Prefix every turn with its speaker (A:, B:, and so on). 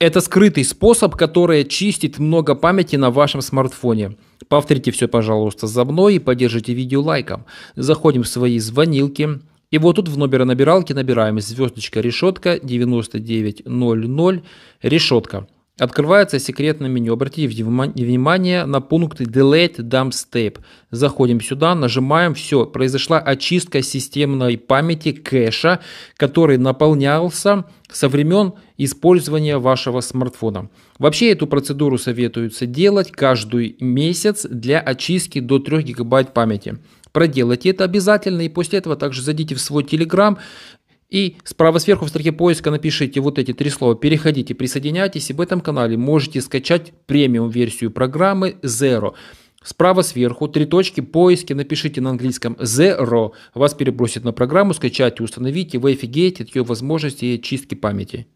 A: Это скрытый способ, который чистит много памяти на вашем смартфоне. Повторите все, пожалуйста, за мной и поддержите видео лайком. Заходим в свои звонилки. И вот тут в номера набиралки набираем звездочка решетка 9900 решетка. Открывается секретное меню. Обратите внимание на пункт Delete Dump Step. Заходим сюда, нажимаем все. Произошла очистка системной памяти кэша, который наполнялся со времен использования вашего смартфона. Вообще эту процедуру советуется делать каждый месяц для очистки до 3 гигабайт памяти проделайте это обязательно. И после этого также зайдите в свой Telegram и справа сверху в строке поиска напишите вот эти три слова, переходите, присоединяйтесь, и в этом канале можете скачать премиум-версию программы Zero. Справа сверху три точки поиски, напишите на английском Zero, вас перебросит на программу, скачайте, установите, вы офигеете от ее возможности и чистки памяти.